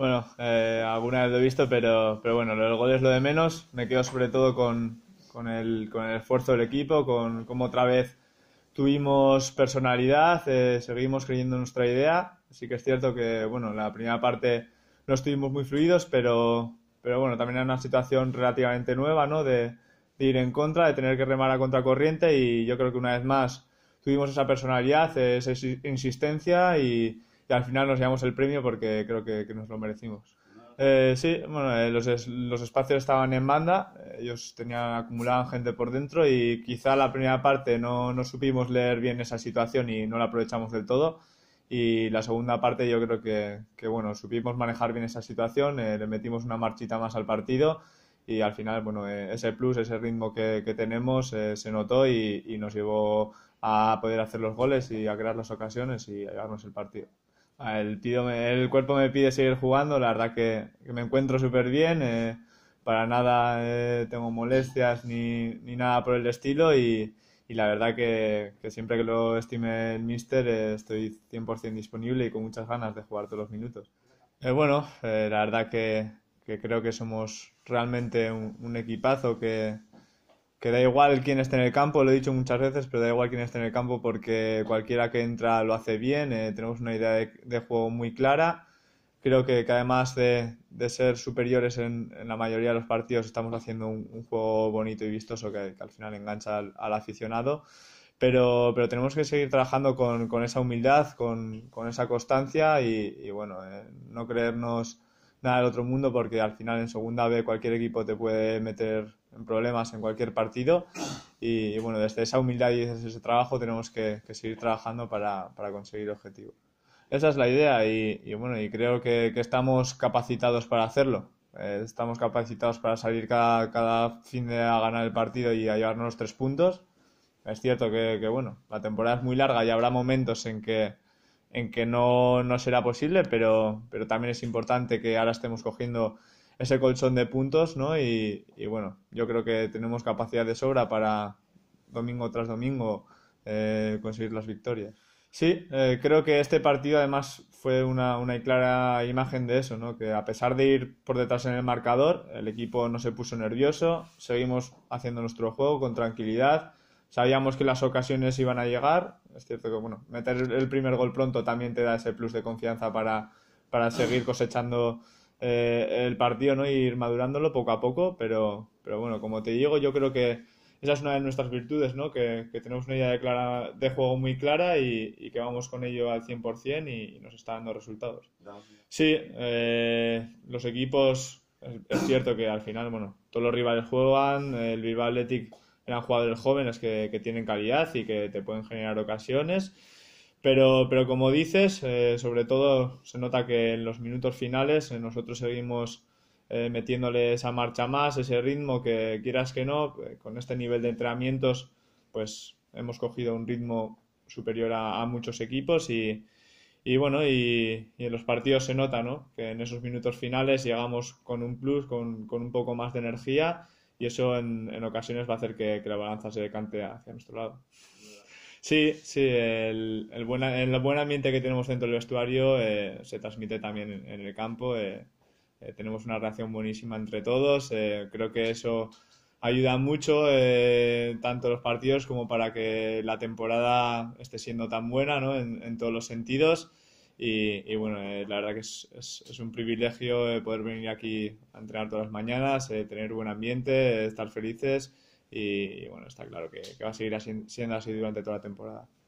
Bueno, eh, alguna vez lo he visto, pero, pero bueno, el gol es lo de menos. Me quedo sobre todo con, el, esfuerzo del equipo, con cómo otra vez tuvimos personalidad, eh, seguimos creyendo en nuestra idea. Sí que es cierto que, bueno, la primera parte no estuvimos muy fluidos, pero, pero bueno, también era una situación relativamente nueva, ¿no? De, de ir en contra, de tener que remar a contracorriente y yo creo que una vez más tuvimos esa personalidad, esa insistencia y y al final nos llevamos el premio porque creo que, nos lo merecimos. Eh, sí, bueno, eh, los, los, espacios estaban en banda, eh, ellos tenían acumulaban gente por dentro y quizá la primera parte no, no supimos leer bien esa situación y no la aprovechamos del todo. Y la segunda parte yo creo que, bueno, supimos manejar bien esa situación, le metimos una marchita más al partido y al final, bueno, ese plus, ese ritmo que, tenemos se notó y, y, nos llevó a poder hacer los goles y a crear las ocasiones y a llevarnos el partido. El el cuerpo me pide seguir jugando, la verdad que, me encuentro súper bien, eh, para nada eh, tengo molestias ni, nada por el estilo y, la verdad que, siempre que lo estime el mister eh, estoy 100% disponible y con muchas ganas de jugar todos los minutos. bueno, la verdad que, creo que somos realmente un equipazo que, que da igual quién esté en el campo, lo he dicho muchas veces, pero da igual quién esté en el campo porque cualquiera que entra lo hace bien, eh, tenemos una idea de, juego muy clara. Creo que, además de, de, ser superiores en, la mayoría de los partidos, estamos haciendo un, juego bonito y vistoso que, al final engancha al, aficionado. Pero, pero, tenemos que seguir trabajando con, con esa humildad, con, con esa constancia y, y bueno, eh, no creernos nada del otro mundo porque al final en segunda B cualquier equipo te puede meter en problemas en cualquier partido y, bueno, desde esa humildad y desde ese trabajo tenemos que, seguir trabajando para, para conseguir objetivo. Esa es la idea y, bueno, y creo que, que, estamos capacitados para hacerlo. Eh, estamos capacitados para salir cada, cada, fin de a ganar el partido y a llevarnos los tres puntos. Es cierto que, que bueno, la temporada es muy larga y habrá momentos en que en que no, será posible, pero, también es importante que ahora estemos cogiendo ese colchón de puntos, ¿no? Y, bueno, yo creo que tenemos capacidad de sobra para domingo tras domingo eh, conseguir las victorias. Sí, eh, creo que este partido además fue una, una, clara imagen de eso, ¿no? Que a pesar de ir por detrás en el marcador, el equipo no se puso nervioso, seguimos haciendo nuestro juego con tranquilidad, sabíamos que las ocasiones iban a llegar es cierto que, bueno, meter el primer gol pronto también te da ese plus de confianza para, para seguir cosechando eh, el partido, ¿no? Y ir madurándolo poco a poco, pero, pero bueno, como te digo, yo creo que esa es una de nuestras virtudes, ¿no? Que, tenemos una idea de, clara, de juego muy clara y, que vamos con ello al 100% y, y nos está dando resultados. Sí, eh, los equipos, es, cierto que al final, bueno, todos los rivales juegan, el Bilbao Athletic eran jugadores jóvenes que, que tienen calidad y que te pueden generar ocasiones. Pero, pero como dices, eh, sobre todo se nota que en los minutos finales eh, nosotros seguimos eh, metiéndole esa marcha más, ese ritmo que quieras que no, con este nivel de entrenamientos, pues hemos cogido un ritmo superior a, muchos equipos y, y bueno, y, y, en los partidos se nota, ¿no? Que en esos minutos finales llegamos con un plus, con, con un poco más de energía y eso en, ocasiones va a hacer que, la balanza se decante hacia nuestro lado. Sí, sí, el, buen, ambiente que tenemos dentro del vestuario eh, se transmite también en, el campo. Eh, eh, tenemos una relación buenísima entre todos. creo que eso ayuda mucho, tanto los partidos como para que la temporada esté siendo tan buena ¿no? en, en todos los sentidos. Y, bueno, eh, la verdad que es, un privilegio eh, poder venir aquí a entrenar todas las mañanas, eh, tener buen ambiente, estar felices y, bueno, está claro que, va a seguir siendo así durante toda la temporada.